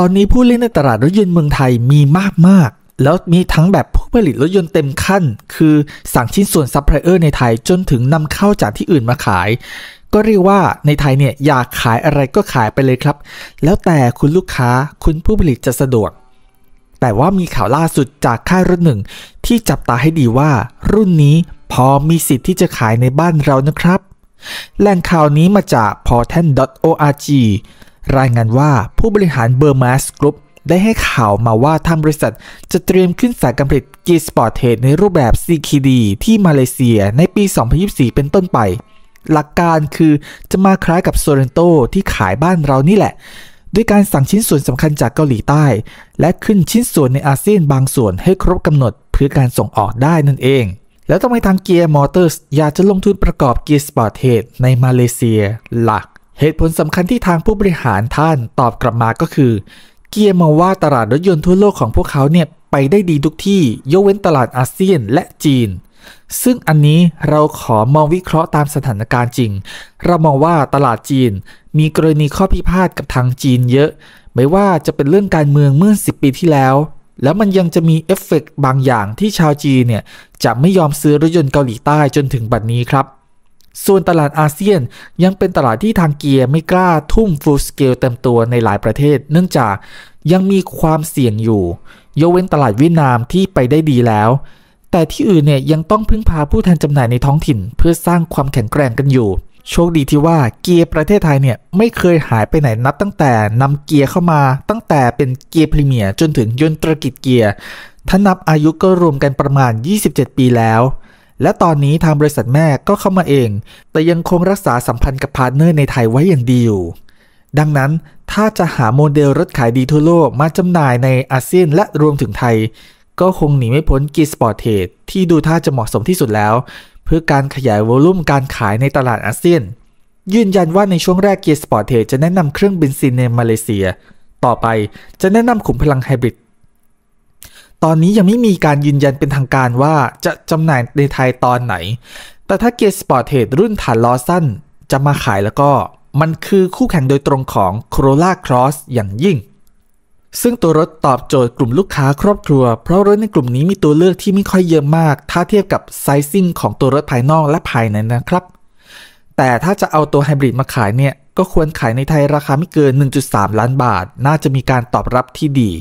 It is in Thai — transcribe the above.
ตอนนี้ผู้เล่นในตลาดรถยนต์เมืองไทยมีมากมากแล้วมีทั้งแบบผู้ผลิตรถยนต์เต็มขั้น คือสั่งชิ้นส่วนซัพพลายเออร์ในไทยจนถึงนำเข้าจากที่อื่นมาขาย ก็เรียกว่าในไทยเนี่ยอยากขายอะไรก็ขายไปเลยครับ แล้วแต่คุณลูกค้าคุณผู้ผลิตจะสะดวก แต่ว่ามีข่าวล่าสุดจากค่ายรถหนึ่ง ที่จับตาให้ดีว่า รุ่นนี้พอมีสิทธิ์ที่จะขายในบ้านเรานะครับแหล่งข่าวนี้มาจาก p o r t e n o r g รายงานว่าผู้บริหารเบอร์มาสกรุ๊ปได้ให้ข่าวมาว่าทางบริษัทจะเตรียมขึ้นสายการผลิตกีสปอร์ตเทดในรูปแบบ CKD ที่มาเลเซียในปี 2024 เป็นต้นไป หลักการคือจะมาคล้ายกับโซเรนโตที่ขายบ้านเรานี่แหละด้วยการสั่งชิ้นส่วนสำคัญจากเกาหลีใต้ และขึ้นชิ้นส่วนในอาเซียนบางส่วนให้ครบกำหนดเพื่อการส่งออกได้นั่นเอง แล้วทำไมทางเกียร์มอเตอร์สอยากจะลงทุนประกอบเกียร์สปอร์ตเทดในมาเลเซียล่ะเหตุผลสำคัญที่ทางผู้บริหารท่านตอบกลับมาก็คือ เกียร์มองว่าตลาดรถยนต์ทั่วโลกของพวกเขาเนี่ยไปได้ดีทุกที่ ยกเว้นตลาดอาเซียนและจีน ซึ่งอันนี้เราขอมองวิเคราะห์ตามสถานการณ์จริง เรามองว่าตลาดจีน มีกรณีข้อพิพาทกับทางจีนเยอะ ไม่ว่าจะเป็นเรื่องการเมืองเมื่อ 10 ปีที่แล้ว แล้วมันยังจะมีเอฟเฟกบางอย่างที่ชาวจีนเนี่ยจะไม่ยอมซื้อรถยนต์เกาหลีใต้จนถึงบัดนี้ครับส่วนตลาดอาเซียนยังเป็นตลาดที่ทางเกียร์ไม่กล้าทุ่มฟูลสเกลเต็มตัวในหลายประเทศ เนื่องจากยังมีความเสี่ยงอยู่ยกเว้นตลาดเวียดนามที่ไปได้ดีแล้ว แต่ที่อื่นเนี่ยยังต้องพึ่งพาผู้แทนจำหน่ายในท้องถิ่นเพื่อสร้างความแข็งแกร่งกันอยู่ โชคดีที่ว่าเกียร์ประเทศไทยเนี่ยไม่เคยหายไปไหนนับตั้งแต่นำเกียร์เข้ามา ตั้งแต่เป็นเกียร์พรีเมียร์จนถึงยนตรกิจเกียร์ถ้านับอายุก็รวมกันประมาณ 27 ปีแล้วและตอนนี้ทางบริษัทแม่ก็เข้ามาเอง แต่ยังคงรักษาสัมพันธ์กับพาร์ทเนอร์ในไทยไว้อย่างดีอยู่ ดังนั้นถ้าจะหาโมเดลรถขายดีทั่วโลกมาจำหน่ายในอาเซียนและรวมถึงไทย ก็คงหนีไม่พ้นกีสปอร์ตเทดที่ดูท่าจะเหมาะสมที่สุดแล้ว เพื่อการขยายวอลุ่มการขายในตลาดอาเซียน ยืนยันว่าในช่วงแรกกีสปอร์ตเทดจะแนะนำเครื่องบินซินในมาเลเซีย ต่อไปจะแนะนำขุมพลังไฮบริดตอนนี้ยังไม่มีการยืนยันเป็นทางการว่าจะจำหน่ายในไทยตอนไหน แต่ถ้าเกียร์สปอร์ตเทดรุ่นฐานล้อสั้น จะมาขายแล้วก็ มันคือคู่แข่งโดยตรงของ Corolla Cross อย่างยิ่ง ซึ่งตัวรถตอบโจทย์กลุ่มลูกค้าครอบครัว เพราะรถในกลุ่มนี้มีตัวเลือกที่ไม่ค่อยเยอะมาก ถ้าเทียบกับไซซิ่งของตัวรถภายนอกและภายในนะครับ แต่ถ้าจะเอาตัวไฮบริดมาขายเนี่ยก็ควรขายในไทยราคาไม่เกิน 1.3 ล้านบาท น่าจะมีการตอบรับที่ดี